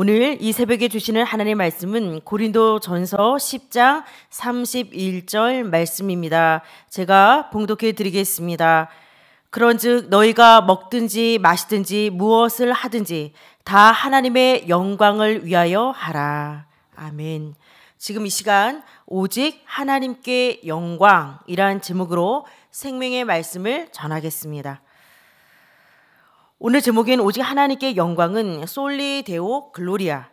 오늘 이 새벽에 주시는 하나님의 말씀은 고린도 전서 10장 31절 말씀입니다. 제가 봉독해 드리겠습니다. 그런즉 너희가 먹든지 마시든지 무엇을 하든지 다 하나님의 영광을 위하여 하라. 아멘. 지금 이 시간 오직 하나님께 영광이란 제목으로 생명의 말씀을 전하겠습니다. 오늘 제목인 오직 하나님께 영광은 솔리 데오 글로리아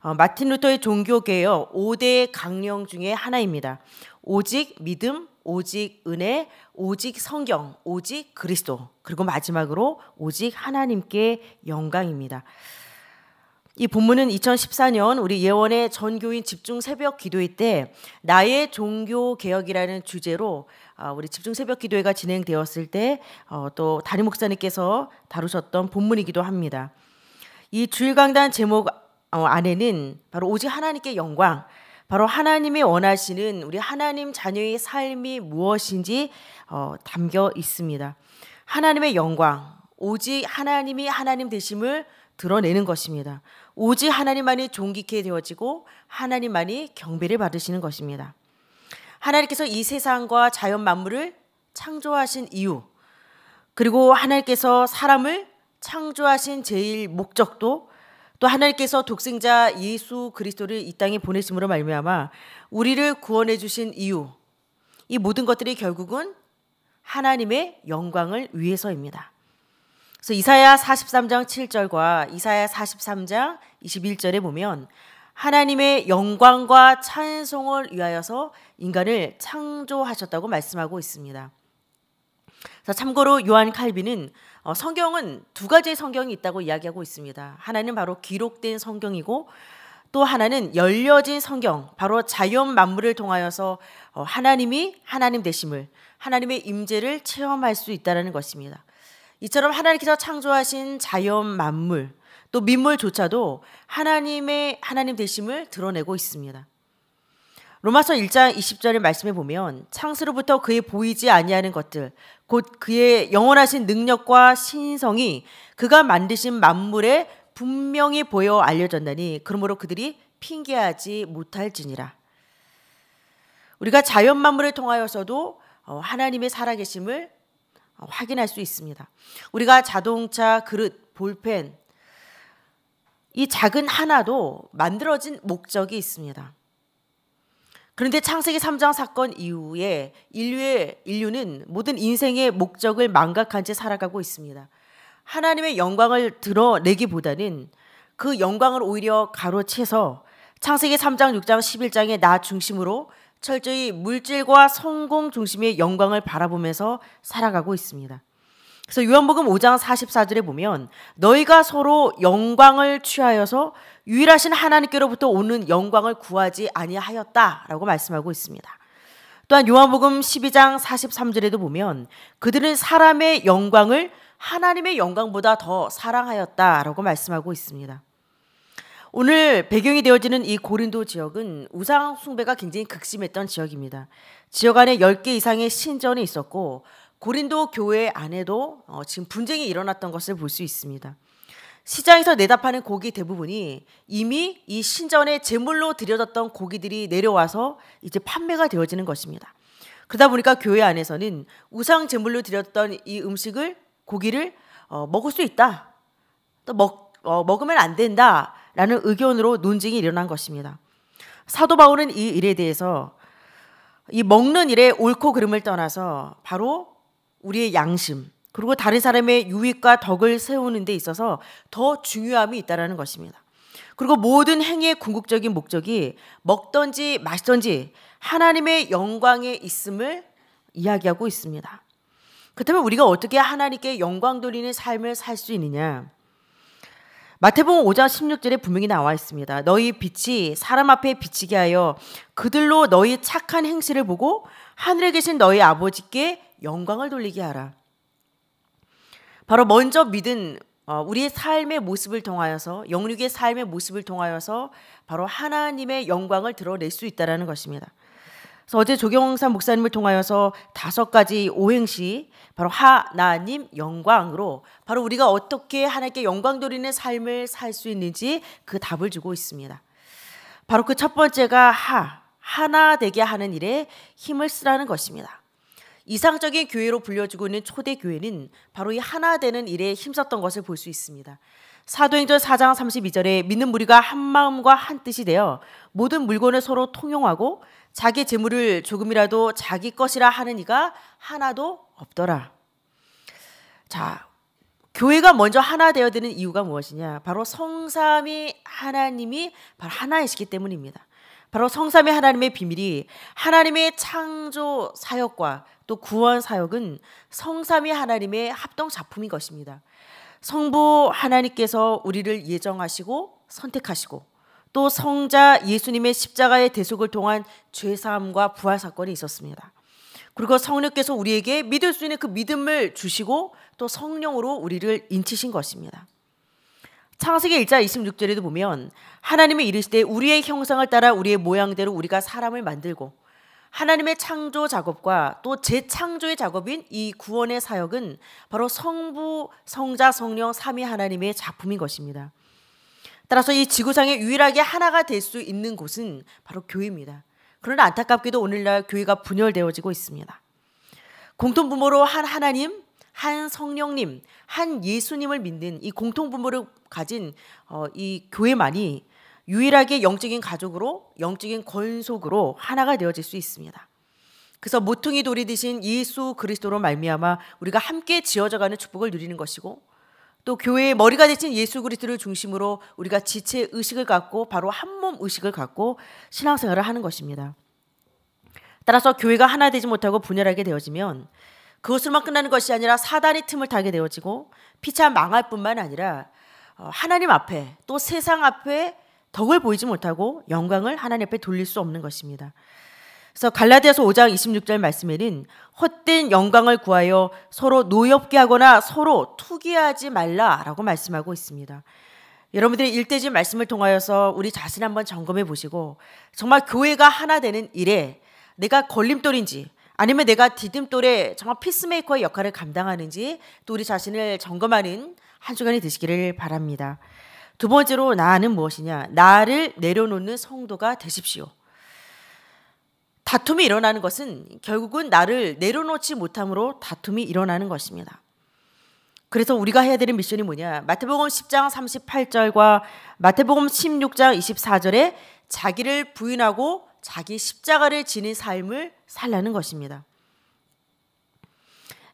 어, 마틴 루터의 종교개혁 5대 강령 중의 하나입니다. 오직 믿음, 오직 은혜, 오직 성경, 오직 그리스도, 그리고 마지막으로 오직 하나님께 영광입니다. 이 본문은 2014년 우리 예원의 전교인 집중 새벽 기도회 때 나의 종교 개혁이라는 주제로 아, 우리 집중 새벽 기도회가 진행되었을 때또 어, 다리 목사님께서 다루셨던 본문이기도 합니다. 이 주일 강단 제목 어, 안에는 바로 오직 하나님께 영광 바로 하나님이 원하시는 우리 하나님 자녀의 삶이 무엇인지 어, 담겨 있습니다. 하나님의 영광, 오직 하나님이 하나님 되심을 드러내는 것입니다. 오직 하나님만이 존귀케 되어지고 하나님만이 경배를 받으시는 것입니다. 하나님께서 이 세상과 자연 만물을 창조하신 이유 그리고 하나님께서 사람을 창조하신 제일 목적도 또 하나님께서 독생자 예수 그리스도를 이 땅에 보내심으로 말미암아 우리를 구원해 주신 이유 이 모든 것들이 결국은 하나님의 영광을 위해서입니다. 그래서 이사야 43장 7절과 이사야 43장 21절에 보면 하나님의 영광과 찬송을 위하여서 인간을 창조하셨다고 말씀하고 있습니다. 참고로 요한 칼빈은 어, 성경은 두 가지의 성경이 있다고 이야기하고 있습니다. 하나는 바로 기록된 성경이고 또 하나는 열려진 성경, 바로 자연 만물을 통하여서 어, 하나님이 하나님 되심을 하나님의 임재를 체험할 수있다는 것입니다. 이처럼 하나님께서 창조하신 자연 만물 또 민물조차도 하나님의 하나님 되심을 드러내고 있습니다. 로마서 1장 20절의 말씀에 보면 창세로부터 그의 보이지 아니하는 것들 곧 그의 영원하신 능력과 신성이 그가 만드신 만물에 분명히 보여 알려졌나니 그러므로 그들이 핑계하지 못할지니라. 우리가 자연 만물을 통하여서도 어, 하나님의 살아계심을 아, 확인할 수 있습니다. 우리가 자동차, 그릇, 볼펜 이 작은 하나도 만들어진 목적이 있습니다. 그런데 창세기 3장 사건 이후에 인류의 인류는 모든 인생의 목적을 망각한 채 살아가고 있습니다. 하나님의 영광을 드러내기보다는 그 영광을 오히려 가로채서 창세기 3장, 6장, 11장의 나 중심으로 철저히 물질과 성공 중심의 영광을 바라보면서 살아가고 있습니다. 그래서 요한복음 5장 44절에 보면 너희가 서로 영광을 취하여서 유일하신 하나님께로부터 오는 영광을 구하지 아니하였다라고 말씀하고 있습니다. 또한 요한복음 12장 43절에도 보면 그들은 사람의 영광을 하나님의 영광보다 더 사랑하였다라고 말씀하고 있습니다. 오늘 배경이 되어지는 이 고린도 지역은 우상 숭배가 굉장히 극심했던 지역입니다. 지역 안에 10개 이상의 신전이 있었고 고린도 교회 안에도 어, 지금 분쟁이 일어났던 것을 볼 수 있습니다. 시장에서 내다파는 고기 대부분이 이미 이 신전에 제물로 들여졌던 고기들이 내려와서 이제 판매가 되어지는 것입니다. 그러다 보니까 교회 안에서는 우상 제물로 들였던이 음식을 고기를 어, 먹을 수 있다. 또 먹, 어, 먹으면 안 된다. 라는 의견으로 논쟁이 일어난 것입니다. 사도 바울은 이 일에 대해서 이 먹는 일의 옳고 그름을 떠나서 바로 우리의 양심 그리고 다른 사람의 유익과 덕을 세우는 데 있어서 더 중요함이 있다는 것입니다. 그리고 모든 행위의 궁극적인 목적이 먹던지 마시던지 하나님의 영광에 있음을 이야기하고 있습니다. 그렇다면 우리가 어떻게 하나님께 영광 돌리는 삶을 살 수 있느냐? 마태복음 5장 16절에 분명히 나와 있습니다. 너희 빛이 사람 앞에 비치게 하여 그들로 너희 착한 행실을 보고 하늘에 계신 너희 아버지께 영광을 돌리게 하라. 바로 먼저 믿은 어, 우리의 삶의 모습을 통하여서 영육의 삶의 모습을 통하여서 바로 하나님의 영광을 드러낼 수 있다라는 것입니다. 그래서 어제 조경상 목사님을 통하여서 다섯 가지 오행시 바로 하나님 영광으로 바로 우리가 어떻게 하나님께 영광 돌리는 삶을 살 수 있는지 그 답을 주고 있습니다. 바로 그 첫 번째가 하 하나 되게 하는 일에 힘을 쓰라는 것입니다. 이상적인 교회로 불려지고 있는 초대 교회는 바로 이 하나 되는 일에 힘썼던 것을 볼 수 있습니다. 사도행전 4장 32절에 믿는 무리가 한 마음과 한 뜻이 되어 모든 물건을 서로 통용하고 자기 재물을 조금이라도 자기 것이라 하는 이가 하나도 없더라. 자, 교회가 먼저 하나 되어야 되는 이유가 무엇이냐? 바로 성삼이 하나님이 바로 하나이시기 때문입니다. 바로 성삼이 하나님의 비밀이 하나님의 창조 사역과 또 구원 사역은 성삼이 하나님의 합동 작품인 것입니다. 성부 하나님께서 우리를 예정하시고 선택하시고 또 성자 예수님의 십자가의 대속을 통한 죄사함과 부활 사건이 있었습니다. 그리고 성령께서 우리에게 믿을 수 있는 그 믿음을 주시고 또 성령으로 우리를 인치신 것입니다. 창세기 1장 26절에도 보면 하나님의 이르시되 우리의 형상을 따라 우리의 모양대로 우리가 사람을 만들고 하나님의 창조 작업과 또 재창조의 작업인 이 구원의 사역은 바로 성부, 성자, 성령 삼위 하나님의 작품인 것입니다. 따라서 이 지구상에 유일하게 하나가 될 수 있는 곳은 바로 교회입니다. 그러나 안타깝게도 오늘날 교회가 분열되어지고 있습니다. 공통부모로 한 하나님, 한 성령님, 한 예수님을 믿는 이 공통부모를 가진 어, 이 교회만이 유일하게 영적인 가족으로 영적인 권속으로 하나가 되어질 수 있습니다. 그래서 모퉁이 돌이 되신 예수 그리스도로 말미암아 우리가 함께 지어져가는 축복을 누리는 것이고 또 교회의 머리가 되신 예수 그리스도를 중심으로 우리가 지체 의식을 갖고 바로 한 몸 의식을 갖고 신앙생활을 하는 것입니다. 따라서 교회가 하나 되지 못하고 분열하게 되어지면 그것으로만 끝나는 것이 아니라 사단이 틈을 타게 되어지고 피차 망할 뿐만 아니라 어, 하나님 앞에 또 세상 앞에 덕을 보이지 못하고 영광을 하나님 앞에 돌릴 수 없는 것입니다. 그래서 갈라디아서 5장 26절 말씀에는 헛된 영광을 구하여 서로 노엽게 하거나 서로 투기하지 말라라고 말씀하고 있습니다. 여러분들의 일대지 말씀을 통하여서 우리 자신 한번 점검해 보시고 정말 교회가 하나 되는 일에 내가 걸림돌인지 아니면 내가 디딤돌에 정말 피스메이커의 역할을 감당하는지 또 우리 자신을 점검하는 한 주간이 되시기를 바랍니다. 두 번째로 나는 무엇이냐? 나를 내려놓는 성도가 되십시오. 다툼이 일어나는 것은 결국은 나를 내려놓지 못함으로 다툼이 일어나는 것입니다. 그래서 우리가 해야 되는 미션이 뭐냐? 마태복음 10장 38절과 마태복음 16장 24절에 자기를 부인하고 자기 십자가를 지닌 삶을 살라는 것입니다.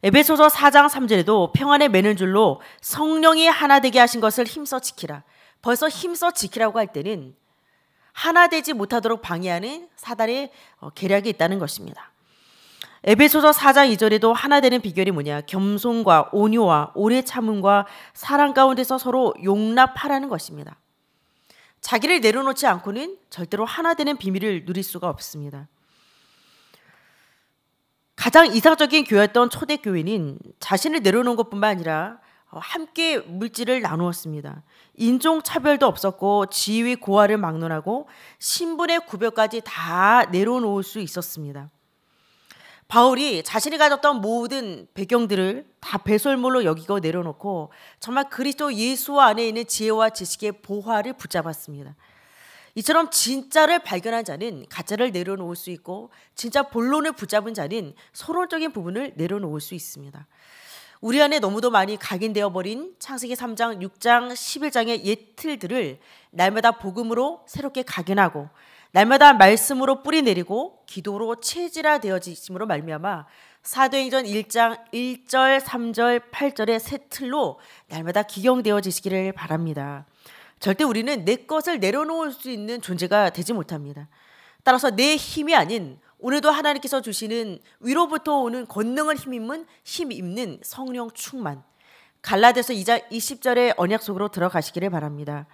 에베소서 4장 3절에도 평안에 매는 줄로 성령이 하나 되게 하신 것을 힘써 지키라. 벌써 힘써 지키라고 할 때는 하나 되지 못하도록 방해하는 사단의 어, 계략이 있다는 것입니다. 에베소서 4장 2절에도 하나 되는 비결이 뭐냐? 겸손과 온유와 오래 참음과 사랑 가운데서 서로 용납하라는 것입니다. 자기를 내려놓지 않고는 절대로 하나 되는 비밀을 누릴 수가 없습니다. 가장 이상적인 교회였던 초대교회는 자신을 내려놓은 것뿐만 아니라 어, 함께 물질을 나누었습니다. 인종차별도 없었고 지위 고하를 막론하고 신분의 구별까지 다 내려놓을 수 있었습니다. 바울이 자신이 가졌던 모든 배경들을 다 배설물로 여기고 내려놓고 정말 그리스도 예수 안에 있는 지혜와 지식의 보화를 붙잡았습니다. 이처럼 진짜를 발견한 자는 가짜를 내려놓을 수 있고 진짜 본론을 붙잡은 자는 서론적인 부분을 내려놓을 수 있습니다. 우리 안에 너무도 많이 각인되어 버린 창세기 3장, 6장, 11장의 옛 틀들을 날마다 복음으로 새롭게 각인하고 날마다 말씀으로 뿌리 내리고 기도로 체질화 되어지심으로 말미암아 사도행전 1장 1절, 3절, 8절의 새 틀로 날마다 기경되어지시기를 바랍니다. 절대 우리는 내 것을 내려놓을 수 있는 존재가 되지 못합니다. 따라서 내 힘이 아닌 오늘도 하나님께서 주시는 위로부터 오는 권능을 힘입는 힘입는 성령 충만. 갈라디서 2장 20절의 언약 속으로 들어가시기를 바랍니다.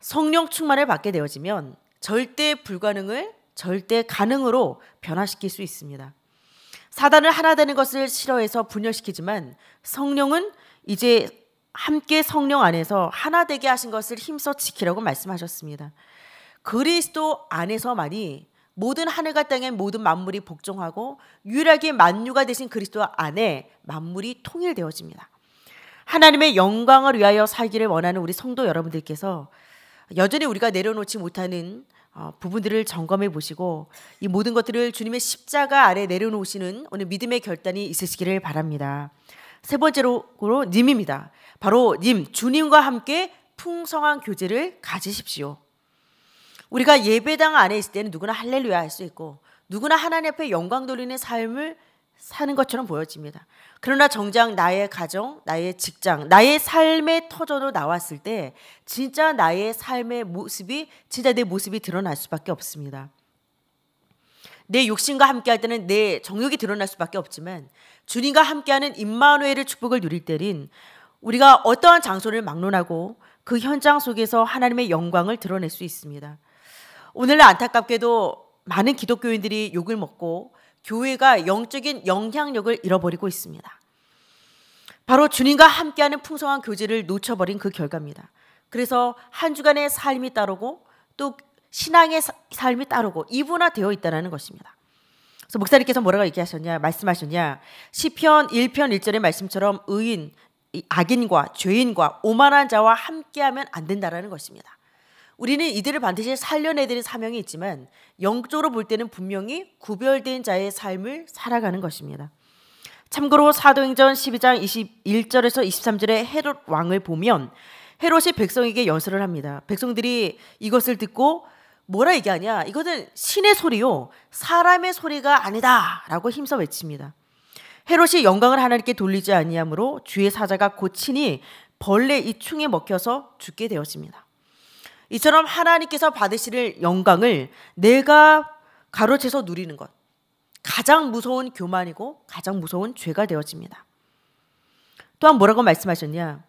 성령 충만을 받게 되어지면 절대 불가능을 절대 가능으로 변화시킬 수 있습니다. 사단을 하나 되는 것을 싫어해서 분열시키지만 성령은 이제 함께 성령 안에서 하나 되게 하신 것을 힘써 지키라고 말씀하셨습니다. 그리스도 안에서만이 모든 하늘과 땅의 모든 만물이 복종하고 유일하게 만유가 되신 그리스도 안에 만물이 통일되어집니다. 하나님의 영광을 위하여 살기를 원하는 우리 성도 여러분들께서 여전히 우리가 내려놓지 못하는 어, 부분들을 점검해 보시고 이 모든 것들을 주님의 십자가 아래 내려놓으시는 오늘 믿음의 결단이 있으시기를 바랍니다. 세 번째로 님입니다. 바로 님, 주님과 함께 풍성한 교제를 가지십시오. 우리가 예배당 안에 있을 때는 누구나 할렐루야 할 수 있고 누구나 하나님 앞에 영광 돌리는 삶을 사는 것처럼 보여집니다. 그러나 정작 나의 가정, 나의 직장, 나의 삶의 터전으로 나왔을 때 진짜 나의 삶의 모습이 진짜 내 모습이 드러날 수밖에 없습니다. 내 욕심과 함께할 때는 내 정욕이 드러날 수밖에 없지만 주님과 함께하는 임마누엘의 축복을 누릴 때는 우리가 어떠한 장소를 막론하고 그 현장 속에서 하나님의 영광을 드러낼 수 있습니다. 오늘날 안타깝게도 많은 기독교인들이 욕을 먹고 교회가 영적인 영향력을 잃어버리고 있습니다. 바로 주님과 함께하는 풍성한 교제를 놓쳐버린 그 결과입니다. 그래서 한 주간의 삶이 따르고 또 신앙의 삶이 따르고 이분화되어 있다는 것입니다. 그래서 목사님께서 뭐라고 얘기하셨냐 말씀하셨냐 시편 1편 1절의 말씀처럼 의인 악인과 죄인과 오만한 자와 함께하면 안 된다라는 것입니다. 우리는 이들을 반드시 살려내드린 사명이 있지만 영적으로 볼 때는 분명히 구별된 자의 삶을 살아가는 것입니다. 참고로 사도행전 12장 21절에서 23절의 헤롯 왕을 보면 헤롯이 백성에게 연설을 합니다. 백성들이 이것을 듣고 뭐라 얘기하냐? 이것은 신의 소리요. 사람의 소리가 아니다. 라고 힘써 외칩니다. 헤롯이 영광을 하나님께 돌리지 아니하므로 주의 사자가 고친이 벌레 이 충에 먹혀서 죽게 되었습니다. 이처럼 하나님께서 받으실 영광을 내가 가로채서 누리는 것. 가장 무서운 교만이고 가장 무서운 죄가 되어집니다. 또한 뭐라고 말씀하셨냐?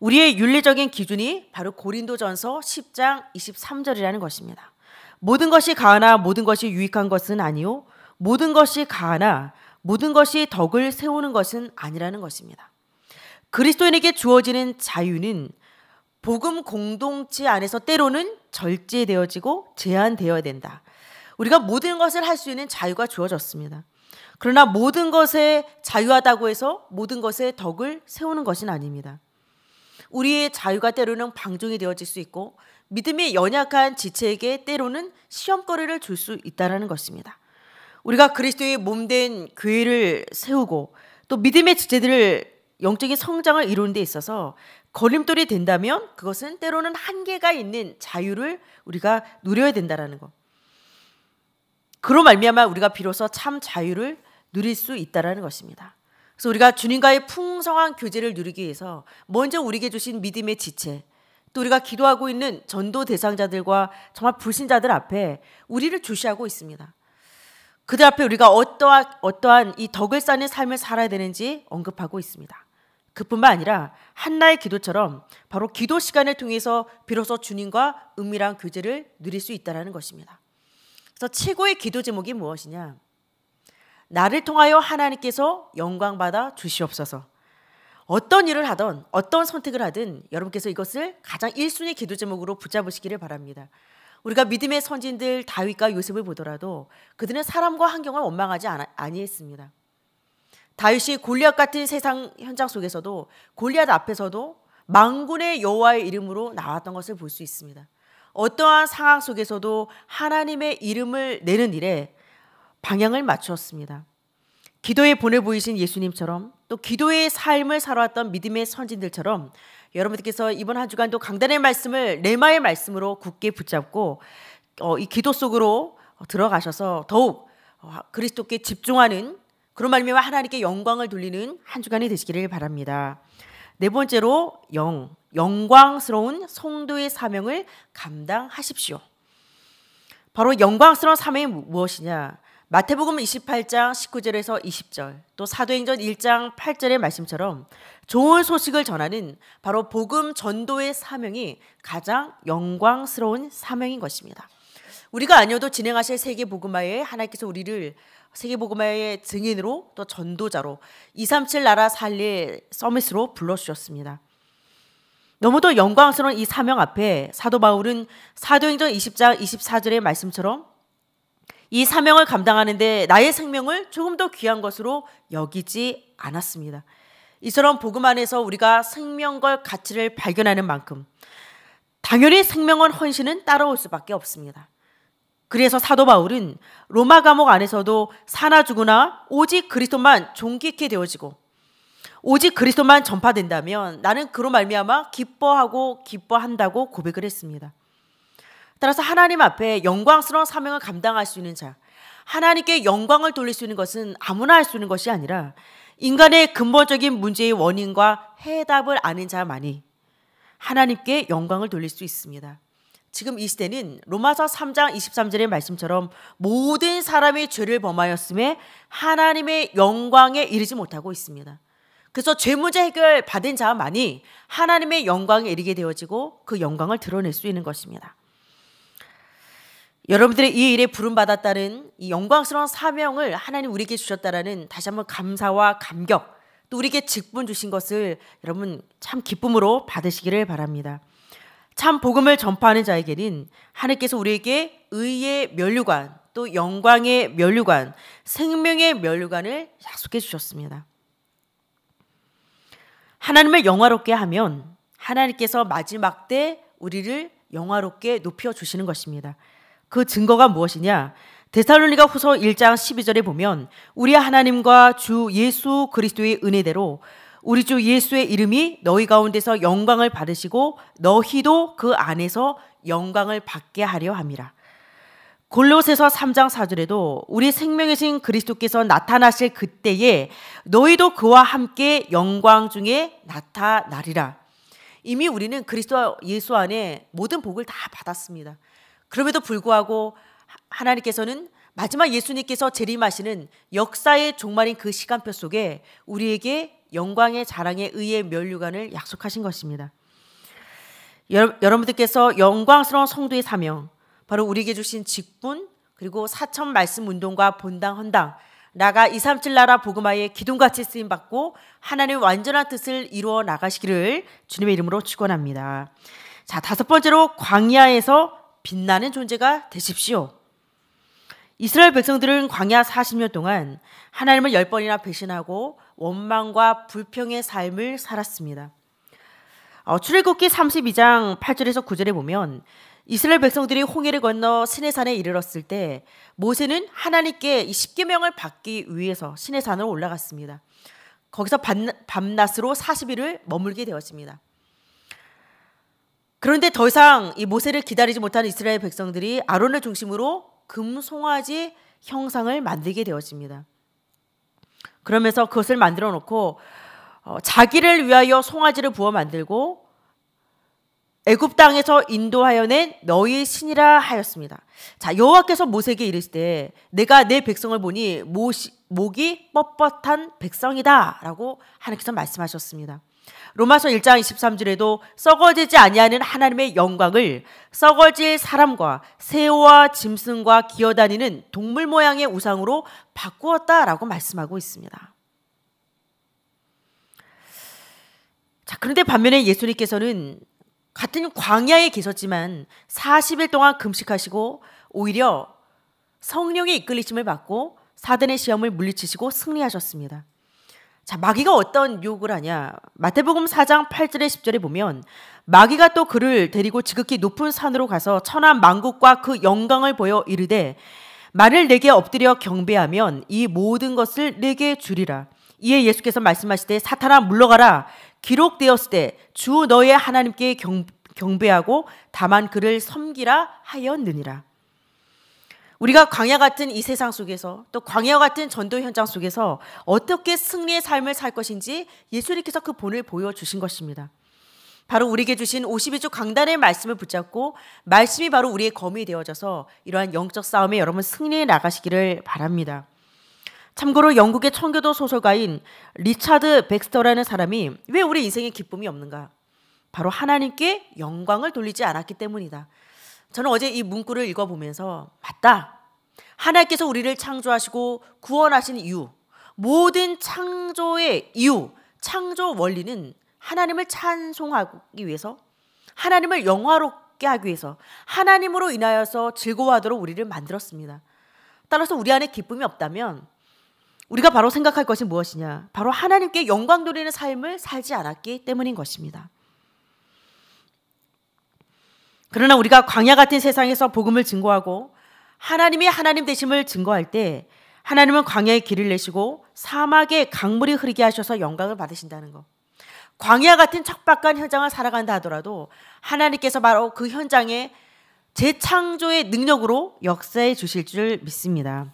우리의 윤리적인 기준이 바로 고린도전서 10장 23절이라는 것입니다. 모든 것이 가하나 모든 것이 유익한 것은 아니요 모든 것이 가하나 모든 것이 덕을 세우는 것은 아니라는 것입니다. 그리스도인에게 주어지는 자유는 복음 공동체 안에서 때로는 절제되어지고 제한되어야 된다. 우리가 모든 것을 할 수 있는 자유가 주어졌습니다. 그러나 모든 것에 자유하다고 해서 모든 것에 덕을 세우는 것은 아닙니다. 우리의 자유가 때로는 방종이 되어질 수 있고 믿음이 연약한 지체에게 때로는 시험거리를 줄 수있다는 것입니다. 우리가 그리스도의 몸된 교회를 세우고 또 믿음의 지체들을 영적인 성장을 이루는 데 있어서 걸림돌이 된다면 그것은 때로는 한계가 있는 자유를 우리가 누려야 된다라는 거. 그로 말미암아 우리가 비로소 참 자유를 누릴 수 있다라는 것입니다. 그래서 우리가 주님과의 풍성한 교제를 누리기 위해서 먼저 우리에게 주신 믿음의 지체, 또 우리가 기도하고 있는 전도 대상자들과 정말 불신자들 앞에 우리를 주시하고 있습니다. 그들 앞에 우리가 어떠한, 어떠한 이 덕을 쌓는 삶을 살아야 되는지 언급하고 있습니다. 그뿐만 아니라 한나의 기도처럼 바로 기도 시간을 통해서 비로소 주님과 은밀한 교제를 누릴 수 있다는 것입니다. 그래서 최고의 기도 제목이 무엇이냐? 나를 통하여 하나님께서 영광받아 주시옵소서. 어떤 일을 하든 어떤 선택을 하든 여러분께서 이것을 가장 1순위 기도 제목으로 붙잡으시기를 바랍니다. 우리가 믿음의 선진들 다윗과 요셉을 보더라도 그들은 사람과 환경을 원망하지 아니했습니다. 다윗이 골리앗 같은 세상 현장 속에서도 골리앗 앞에서도 망군의 여호와의 이름으로 나왔던 것을 볼 수 있습니다. 어떠한 상황 속에서도 하나님의 이름을 내는 일에 방향을 맞추었습니다. 기도의 본을 보이신 예수님처럼 또 기도의 삶을 살아왔던 믿음의 선진들처럼 여러분들께서 이번 한 주간도 강단의 말씀을 레마의 말씀으로 굳게 붙잡고 어, 이 기도 속으로 들어가셔서 더욱 어, 그리스도께 집중하는 그런 말미와 하나님께 영광을 돌리는 한 주간이 되시기를 바랍니다. 네 번째로 영 영광스러운 성도의 사명을 감당하십시오. 바로 영광스러운 사명이 무엇이냐? 마태복음 28장 19절에서 20절, 또 사도행전 1장 8절의 말씀처럼 좋은 소식을 전하는 바로 복음 전도의 사명이 가장 영광스러운 사명인 것입니다. 우리가 아니어도 진행하실 세계 복음화에 하나님께서 우리를 세계복음화의 증인으로 또 전도자로 237 나라 살릴 서밋으로 불러주셨습니다. 너무도 영광스러운 이 사명 앞에 사도 바울은 사도행전 20장 24절의 말씀처럼 이 사명을 감당하는데 나의 생명을 조금 더 귀한 것으로 여기지 않았습니다. 이처럼 복음 안에서 우리가 생명과 가치를 발견하는 만큼 당연히 생명은 헌신은 따라올 수밖에 없습니다. 그래서 사도 바울은 로마 감옥 안에서도 사나 죽으나 오직 그리스도만 존귀케 되어지고 오직 그리스도만 전파된다면 나는 그로 말미암아 기뻐하고 기뻐한다고 고백을 했습니다. 따라서 하나님 앞에 영광스러운 사명을 감당할 수 있는 자, 하나님께 영광을 돌릴 수 있는 것은 아무나 할 수 있는 것이 아니라 인간의 근본적인 문제의 원인과 해답을 아는 자만이 하나님께 영광을 돌릴 수 있습니다. 지금 이 시대는 로마서 3장 23절의 말씀처럼 모든 사람이 죄를 범하였음에 하나님의 영광에 이르지 못하고 있습니다. 그래서 죄 문제 해결 받은 자만이 하나님의 영광에 이르게 되어지고 그 영광을 드러낼 수 있는 것입니다. 여러분들이 이 일에 부름받았다는 이 영광스러운 사명을 하나님 우리에게 주셨다라는 다시 한번 감사와 감격 또 우리에게 직분 주신 것을 여러분 참 기쁨으로 받으시기를 바랍니다. 참 복음을 전파하는 자에게는 하나님께서 우리에게 의의 면류관, 또 영광의 면류관, 생명의 면류관을 약속해 주셨습니다. 하나님을 영화롭게 하면 하나님께서 마지막 때 우리를 영화롭게 높여 주시는 것입니다. 그 증거가 무엇이냐? 데살로니가 후서 1장 12절에 보면 우리 하나님과 주 예수 그리스도의 은혜대로 우리 주 예수의 이름이 너희 가운데서 영광을 받으시고 너희도 그 안에서 영광을 받게 하려 함이라. 골로새서 3장 4절에도 우리 생명이신 그리스도께서 나타나실 그때에 너희도 그와 함께 영광 중에 나타나리라. 이미 우리는 그리스도 예수 안에 모든 복을 다 받았습니다. 그럼에도 불구하고 하나님께서는 마지막 예수님께서 재림하시는 역사의 종말인 그 시간표 속에 우리에게 영광의 자랑에 의해 면류관을 약속하신 것입니다. 여러, 분들께서 영광스러운 성도의 사명, 바로 우리에게 주신 직분, 그리고 사천 말씀 운동과 본당 헌당, 나가 237 나라 복음화에 기둥같이 쓰임 받고 하나님의 완전한 뜻을 이루어 나가시기를 주님의 이름으로 축원합니다. 자, 다섯 번째로 광야에서 빛나는 존재가 되십시오. 이스라엘 백성들은 광야 40년 동안 하나님을 10번이나 배신하고 원망과 불평의 삶을 살았습니다. 어, 출애굽기 32장 8절에서 9절에 보면 이스라엘 백성들이 홍해를 건너 시내산에 이르렀을 때 모세는 하나님께 이 십계명을 받기 위해서 시내산으로 올라갔습니다. 거기서 밤낮으로 40일을 머물게 되었습니다. 그런데 더 이상 이 모세를 기다리지 못한 이스라엘 백성들이 아론을 중심으로 금송아지 형상을 만들게 되었습니다. 그러면서 그것을 만들어 놓고 어, 자기를 위하여 송아지를 부어 만들고 애굽 땅에서 인도하여 낸 너희 신이라 하였습니다. 자 여호와께서 모세에게 이르실 때 내가 내 백성을 보니 모시, 목이 뻣뻣한 백성이다라고 하나님께서 말씀하셨습니다. 로마서 1장 23절에도 썩어지지 아니하는 하나님의 영광을 썩어질 사람과 새와 짐승과 기어다니는 동물 모양의 우상으로 바꾸었다라고 말씀하고 있습니다. 자, 그런데 반면에 예수님께서는 같은 광야에 계셨지만 40일 동안 금식하시고 오히려 성령의 이끌리심을 받고 사단의 시험을 물리치시고 승리하셨습니다. 자, 마귀가 어떤 유혹을 하냐? 마태복음 4장 8절에 10절에 보면 마귀가 또 그를 데리고 지극히 높은 산으로 가서 천하 만국과 그 영광을 보여 이르되 말을 내게 엎드려 경배하면 이 모든 것을 내게 주리라. 이에 예수께서 말씀하시되 사탄아 물러가라. 기록되었을 때 주 너의 하나님께 경, 경배하고 다만 그를 섬기라 하였느니라. 우리가 광야 같은 이 세상 속에서 또 광야 같은 전도 현장 속에서 어떻게 승리의 삶을 살 것인지 예수님께서 그 본을 보여주신 것입니다. 바로 우리에게 주신 52주 강단의 말씀을 붙잡고 말씀이 바로 우리의 검이 되어져서 이러한 영적 싸움에 여러분 승리해 나가시기를 바랍니다. 참고로 영국의 청교도 소설가인 리차드 백스터라는 사람이 왜 우리 인생에 기쁨이 없는가? 바로 하나님께 영광을 돌리지 않았기 때문이다. 저는 어제 이 문구를 읽어보면서 맞다. 하나님께서 우리를 창조하시고 구원하신 이유, 모든 창조의 이유, 창조 원리는 하나님을 찬송하기 위해서, 하나님을 영화롭게 하기 위해서, 하나님으로 인하여서 즐거워하도록 우리를 만들었습니다. 따라서 우리 안에 기쁨이 없다면 우리가 바로 생각할 것이 무엇이냐? 바로 하나님께 영광 돌리는 삶을 살지 않았기 때문인 것입니다. 그러나 우리가 광야 같은 세상에서 복음을 증거하고 하나님이 하나님 되심을 증거할 때 하나님은 광야의 길을 내시고 사막에 강물이 흐르게 하셔서 영광을 받으신다는 것. 광야 같은 척박한 현장을 살아간다 하더라도 하나님께서 바로 그 현장에 재창조의 능력으로 역사해 주실 줄 믿습니다.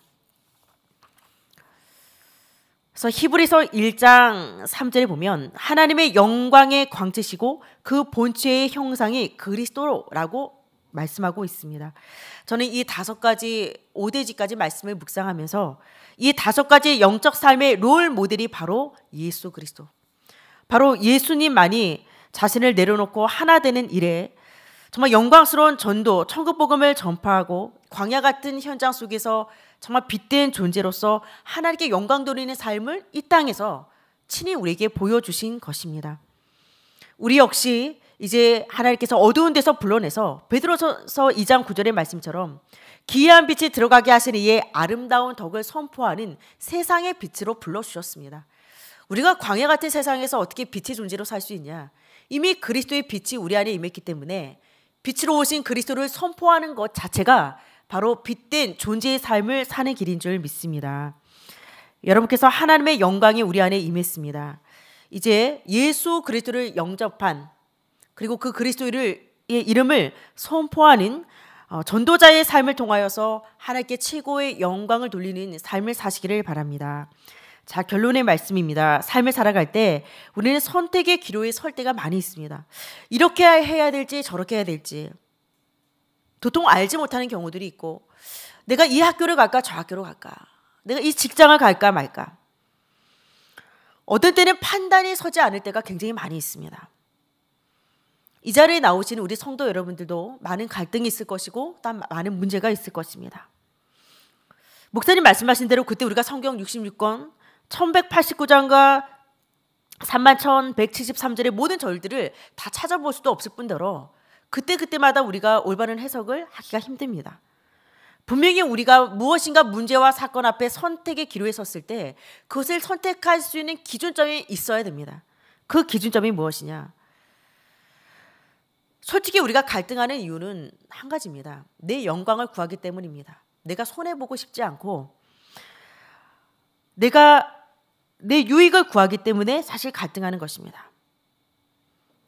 그래서 히브리서 1장 3절에 보면 하나님의 영광의 광채시고 그 본체의 형상이 그리스도라고 말씀하고 있습니다. 저는 이 다섯 가지 5대지까지 말씀을 묵상하면서 이 다섯 가지 영적 삶의 롤 모델이 바로 예수 그리스도. 바로 예수님만이 자신을 내려놓고 하나 되는 일에 정말 영광스러운 전도, 천국 복음을 전파하고 광야 같은 현장 속에서 정말 빛된 존재로서 하나님께 영광 돌리는 삶을 이 땅에서 친히 우리에게 보여주신 것입니다. 우리 역시 이제 하나님께서 어두운 데서 불러내서 베드로서 2장 9절의 말씀처럼 기이한 빛이 들어가게 하신 이의 아름다운 덕을 선포하는 세상의 빛으로 불러주셨습니다. 우리가 광야 같은 세상에서 어떻게 빛의 존재로 살 수 있냐? 이미 그리스도의 빛이 우리 안에 임했기 때문에 빛으로 오신 그리스도를 선포하는 것 자체가 바로 빛된 존재의 삶을 사는 길인 줄 믿습니다. 여러분께서 하나님의 영광이 우리 안에 임했습니다. 이제 예수 그리스도를 영접한 그리고 그 그리스도의 예, 이름을 선포하는 어, 전도자의 삶을 통하여서 하나님께 최고의 영광을 돌리는 삶을 사시기를 바랍니다. 자, 결론의 말씀입니다. 삶을 살아갈 때 우리는 선택의 기로에 설 때가 많이 있습니다. 이렇게 해야 될지 저렇게 해야 될지 도통 알지 못하는 경우들이 있고 내가 이 학교를 갈까 저 학교로 갈까 내가 이 직장을 갈까 말까 어떤 때는 판단이 서지 않을 때가 굉장히 많이 있습니다. 이 자리에 나오신 우리 성도 여러분들도 많은 갈등이 있을 것이고 또 많은 문제가 있을 것입니다. 목사님 말씀하신 대로 그때 우리가 성경 66권 1189장과 31,173절의 모든 절들을 다 찾아볼 수도 없을 뿐더러 그때그때마다 우리가 올바른 해석을 하기가 힘듭니다. 분명히 우리가 무엇인가 문제와 사건 앞에 선택의 기로에 섰을 때 그것을 선택할 수 있는 기준점이 있어야 됩니다. 그 기준점이 무엇이냐? 솔직히 우리가 갈등하는 이유는 한 가지입니다. 내 영광을 구하기 때문입니다. 내가 손해보고 싶지 않고 내가 내 유익을 구하기 때문에 사실 갈등하는 것입니다.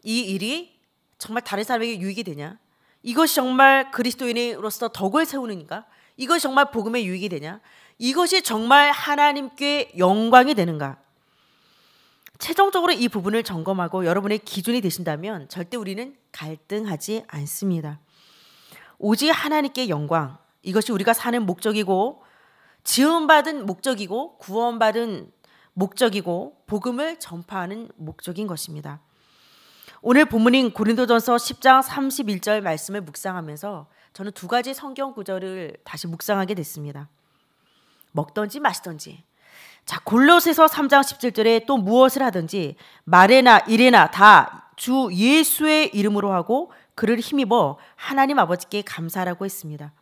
이 일이 정말 다른 사람에게 유익이 되냐? 이것이 정말 그리스도인으로서 덕을 세우는가? 이것이 정말 복음의 유익이 되냐? 이것이 정말 하나님께 영광이 되는가? 최종적으로 이 부분을 점검하고 여러분의 기준이 되신다면 절대 우리는 갈등하지 않습니다. 오직 하나님께 영광, 이것이 우리가 사는 목적이고, 지음받은 목적이고, 구원받은 목적이고, 복음을 전파하는 목적인 것입니다. 오늘 본문인 고린도전서 10장 31절 말씀을 묵상하면서 저는 두 가지 성경 구절을 다시 묵상하게 됐습니다. 먹던지 마시던지. 자, 골로새서 3장 17절에 또 무엇을 하든지 말에나 일에나 다 주 예수의 이름으로 하고 그를 힘입어 하나님 아버지께 감사라고 했습니다.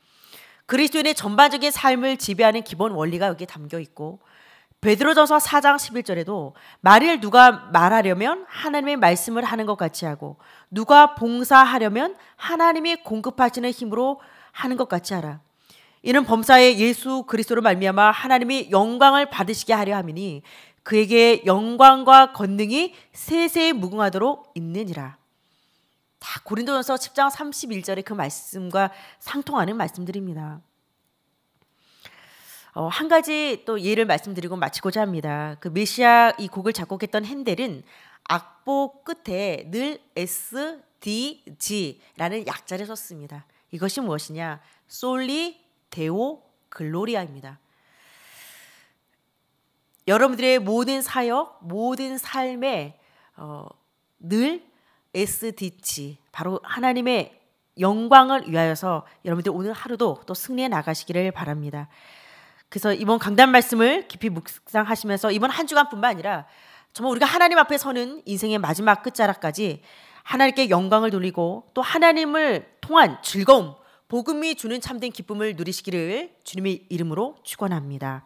그리스도인의 전반적인 삶을 지배하는 기본 원리가 여기 담겨 있고 베드로전서 4장 11절에도 말을 누가 말하려면 하나님의 말씀을 하는 것 같이 하고 누가 봉사하려면 하나님이 공급하시는 힘으로 하는 것 같이 하라. 이는 범사에 예수 그리스도를 말미암아 하나님이 영광을 받으시게 하려 함이니 그에게 영광과 권능이 세세히 무궁하도록 있느니라. 다 고린도전서 10장 31절의 그 말씀과 상통하는 말씀들입니다. 어, 한 가지 또 예를 말씀드리고 마치고자 합니다. 그 메시아 이 곡을 작곡했던 핸델은 악보 끝에 늘 S D G라는 약자를 썼습니다. 이것이 무엇이냐? 솔리 데오 글로리아입니다. 여러분들의 모든 사역, 모든 삶에 어, 늘 SDG 바로 하나님의 영광을 위하여서 여러분들 오늘 하루도 또 승리해 나가시기를 바랍니다. 그래서 이번 강단 말씀을 깊이 묵상하시면서 이번 한 주간뿐만 아니라 정말 우리가 하나님 앞에 서는 인생의 마지막 끝자락까지 하나님께 영광을 돌리고 또 하나님을 통한 즐거움, 복음이 주는 참된 기쁨을 누리시기를 주님의 이름으로 축원합니다.